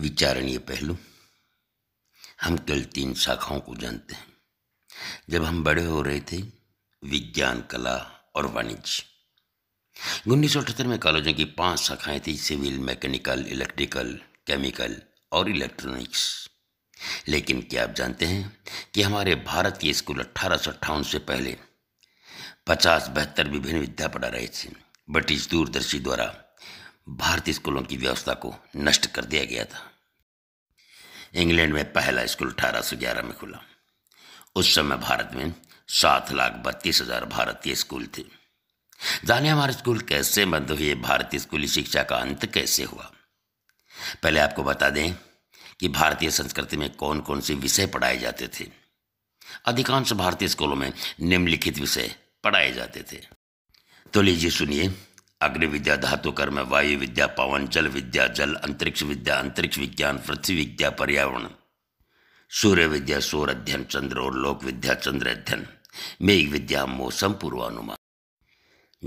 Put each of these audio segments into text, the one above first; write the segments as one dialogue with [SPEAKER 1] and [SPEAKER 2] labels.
[SPEAKER 1] विचारणीय पहलू हम केवल तीन शाखाओं को जानते हैं जब हम बड़े हो रहे थे विज्ञान कला और वाणिज्य उन्नीस सौ अठहत्तर में कॉलेजों की पांच शाखाएं थी सिविल मैकेनिकल इलेक्ट्रिकल केमिकल और इलेक्ट्रॉनिक्स लेकिन क्या आप जानते हैं कि हमारे भारत के स्कूल अट्ठारह से पहले पचास बहत्तर विभिन्न विद्या पढ़ा रहे थे ब्रिटिश दूरदर्शी द्वारा भारतीय स्कूलों की व्यवस्था को नष्ट कर दिया गया था इंग्लैंड में पहला स्कूल अठारह में खुला उस समय भारत में सात लाख बत्तीस हजार भारतीय स्कूल थे जाने हमारे स्कूल कैसे बंद हुए भारतीय स्कूली शिक्षा का अंत कैसे हुआ पहले आपको बता दें कि भारतीय संस्कृति में कौन कौन से विषय पढ़ाए जाते थे अधिकांश भारतीय स्कूलों में निम्नलिखित विषय पढ़ाए जाते थे तो लीजिए सुनिए अग्नि विद्या धातु कर्म वायु विद्या पवन जल विद्या जल अंतरिक्ष विद्या अंतरिक्ष विज्ञान पृथ्वी विद्या पर्यावरण सूर्य विद्या सूर अध्ययन चंद्र और लोक विद्या चंद्र अध्ययन मेघ विद्या मौसम पूर्वानुमान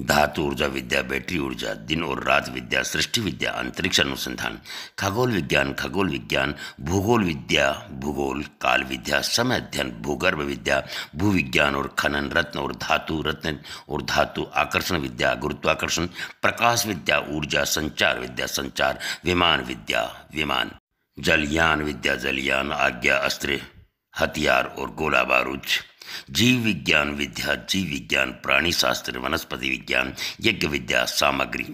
[SPEAKER 1] धातु ऊर्जा विद्या बैटरी ऊर्जा दिन और रात विद्या सृष्टि विद्या अंतरिक्ष अनुसंधान खगोल विज्ञान खगोल विज्ञान भूगोल विद्या भूगोल काल विद्या समय अध्ययन भूगर्भ विद्या भूविज्ञान और खनन रत्न और धातु रत्न और धातु आकर्षण विद्या गुरुत्वाकर्षण प्रकाश विद्या ऊर्जा संचार विद्या संचार विमान विद्या विमान जलयान विद्या जलयान आज्ञा अस्त्र हथियार और गोला बारूद जीव विज्ञान विद्या जीव विज्ञान प्राणी शास्त्र वनस्पति विज्ञान यज्ञ विद्या सामग्री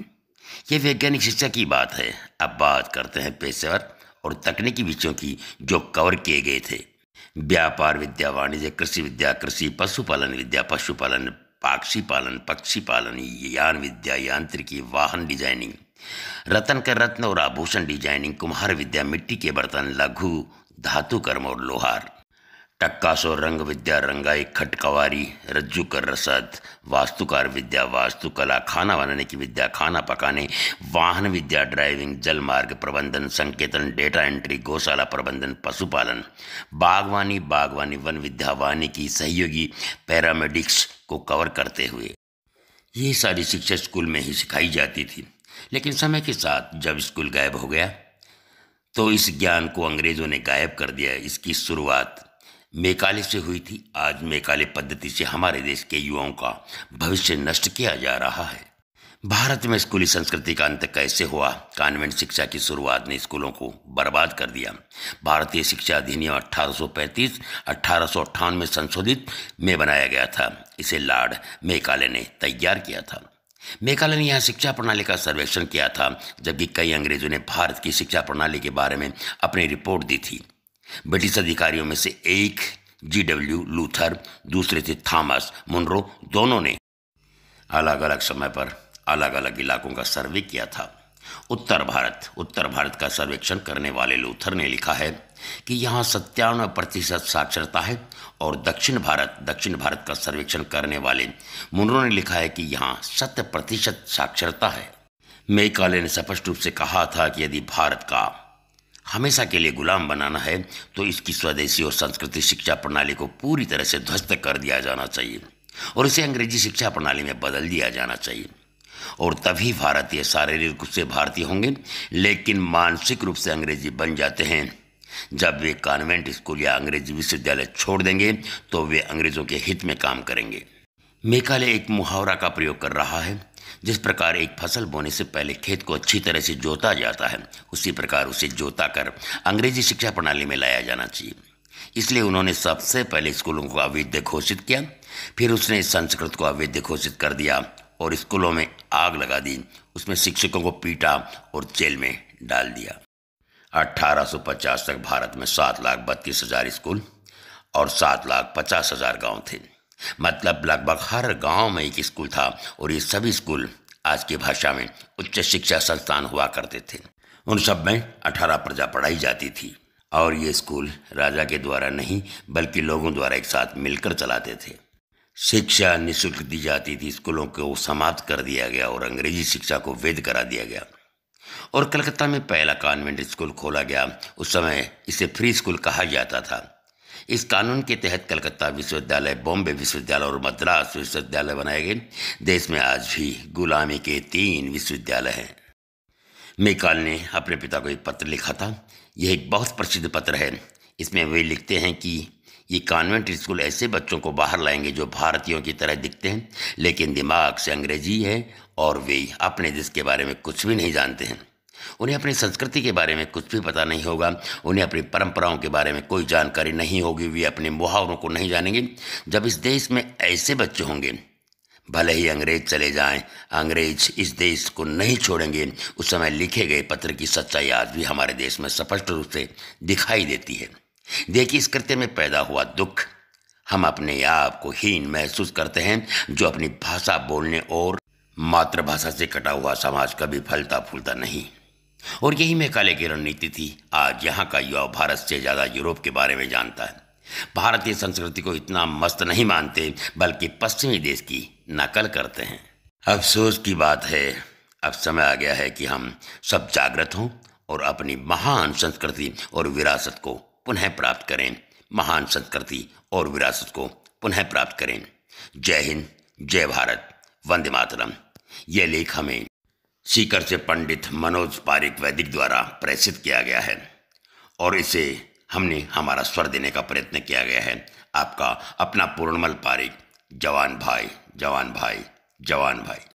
[SPEAKER 1] ये वैज्ञानिक शिक्षा की बात है अब बात करते हैं पेशेवर और तकनीकी विषयों की जो कवर किए गए थे व्यापार विद्या वाणिज्य कृषि विद्या कृषि पशुपालन विद्या पशुपालन पक्षी पालन पक्षी पालन यान विद्या यांत्रिकी वाहन डिजाइनिंग रतन का रत्न और आभूषण डिजाइनिंग कुम्हार विद्या मिट्टी के बर्तन लघु धातु कर्म और लोहार टक्कासो रंग विद्या रंगाई खटकवारी रज्जू कर रसद वास्तुकार विद्या वास्तुकला खाना बनाने की विद्या खाना पकाने वाहन विद्या ड्राइविंग जल मार्ग प्रबंधन संकेतन डेटा एंट्री गौशाला प्रबंधन पशुपालन बागवानी बागवानी वन विद्या वानिकी सहयोगी पैरामेडिक्स को कवर करते हुए ये सारी शिक्षा स्कूल में ही सिखाई जाती थी लेकिन समय के साथ जब स्कूल गायब हो गया तो इस ज्ञान को अंग्रेज़ों ने गायब कर दिया इसकी शुरुआत मेकाले से हुई थी आज मेकाले पद्धति से हमारे देश के युवाओं का भविष्य नष्ट किया जा रहा है भारत में स्कूली संस्कृति का अंत कैसे हुआ कॉन्वेंट शिक्षा की शुरुआत ने स्कूलों को बर्बाद कर दिया भारतीय शिक्षा अधिनियम 1835 सौ में संशोधित में बनाया गया था इसे लाड मेकाले ने तैयार किया था मेकाले ने यहाँ शिक्षा प्रणाली का सर्वेक्षण किया था जबकि कई अंग्रेजों ने भारत की शिक्षा प्रणाली के बारे में अपनी रिपोर्ट दी थी ब्रिटिश अधिकारियों में से एक जी डब्ल्यू लूथर दूसरे थे थॉमस मुनरो दोनों ने अलग अलग समय पर अलग अलग इलाकों का सर्वे किया था उत्तर भारत उत्तर भारत का सर्वेक्षण करने वाले लूथर ने लिखा है कि यहाँ सत्तावन प्रतिशत साक्षरता है और दक्षिण भारत दक्षिण भारत का सर्वेक्षण करने वाले मुनरो ने लिखा है कि यहाँ शत प्रतिशत साक्षरता है मेकाले ने स्पष्ट रूप से कहा था कि यदि भारत का हमेशा के लिए गुलाम बनाना है तो इसकी स्वदेशी और संस्कृति शिक्षा प्रणाली को पूरी तरह से ध्वस्त कर दिया जाना चाहिए और इसे अंग्रेजी शिक्षा प्रणाली में बदल दिया जाना चाहिए और तभी भारतीय शारीरिक रूप से भारतीय होंगे लेकिन मानसिक रूप से अंग्रेजी बन जाते हैं जब वे कॉन्वेंट स्कूल या अंग्रेजी विश्वविद्यालय छोड़ देंगे तो वे अंग्रेज़ों के हित में काम करेंगे मेकाले एक मुहावरा का प्रयोग कर रहा है जिस प्रकार एक फसल बोने से पहले खेत को अच्छी तरह से जोता जाता है उसी प्रकार उसे जोता कर अंग्रेजी शिक्षा प्रणाली में लाया जाना चाहिए इसलिए उन्होंने सबसे पहले स्कूलों को अवैध घोषित किया फिर उसने संस्कृत को अवैध घोषित कर दिया और स्कूलों में आग लगा दी उसमें शिक्षकों को पीटा और जेल में डाल दिया 1850 तक भारत में सात लाख बत्तीस हजार स्कूल और सात लाख पचास हजार गाँव थे मतलब लगभग हर गांव में एक स्कूल था और ये सभी स्कूल आज की भाषा में उच्च शिक्षा संस्थान हुआ करते थे उन सब में अठारह प्रजा पढ़ाई जाती थी और ये स्कूल राजा के द्वारा नहीं बल्कि लोगों द्वारा एक साथ मिलकर चलाते थे शिक्षा निःशुल्क दी जाती थी स्कूलों को समाप्त कर दिया गया और अंग्रेजी शिक्षा को वेद करा दिया गया और कलकत्ता में पहला कॉन्वेंट स्कूल खोला गया उस समय इसे फ्री स्कूल कहा जाता था इस कानून के तहत कलकत्ता विश्वविद्यालय बॉम्बे विश्वविद्यालय और मद्रास विश्वविद्यालय बनाए गए देश में आज भी गुलामी के तीन विश्वविद्यालय हैं मेकाल ने अपने पिता को एक पत्र लिखा था यह एक बहुत प्रसिद्ध पत्र है इसमें वे लिखते हैं कि ये कॉन्वेंट स्कूल ऐसे बच्चों को बाहर लाएंगे जो भारतीयों की तरह दिखते हैं लेकिन दिमाग से अंग्रेजी है और वे अपने देश के बारे में कुछ भी नहीं जानते हैं उन्हें अपनी संस्कृति के बारे में कुछ भी पता नहीं होगा उन्हें अपनी परंपराओं के बारे में कोई जानकारी नहीं होगी वे अपने मुहावरों को नहीं जानेंगे जब इस देश में ऐसे बच्चे होंगे भले ही अंग्रेज चले जाएं अंग्रेज इस देश को नहीं छोड़ेंगे उस समय लिखे गए पत्र की सच्चाई आज भी हमारे देश में स्पष्ट रूप से दिखाई देती है देखिए इस कृत्य में पैदा हुआ दुख हम अपने आप को हीन महसूस करते हैं जो अपनी भाषा बोलने और मातृभाषा से कटा हुआ समाज कभी फलता फूलता नहीं और यही मेकाले की रणनीति थी आज यहाँ का युवा भारत से ज़्यादा यूरोप के बारे में जानता है भारतीय संस्कृति को इतना मस्त नहीं मानते बल्कि पश्चिमी देश की नकल करते हैं अफसोस की बात है अब समय आ गया है कि हम सब जागृत हों और अपनी महान संस्कृति और विरासत को पुनः प्राप्त करें महान संस्कृति और विरासत को पुनः प्राप्त करें जय हिंद जय भारत वंदे मातरम यह लेख हमें सीकर से पंडित मनोज पारिक वैदिक द्वारा प्रेषित किया गया है और इसे हमने हमारा स्वर देने का प्रयत्न किया गया है आपका अपना पूर्णमल पारिक जवान भाई जवान भाई जवान भाई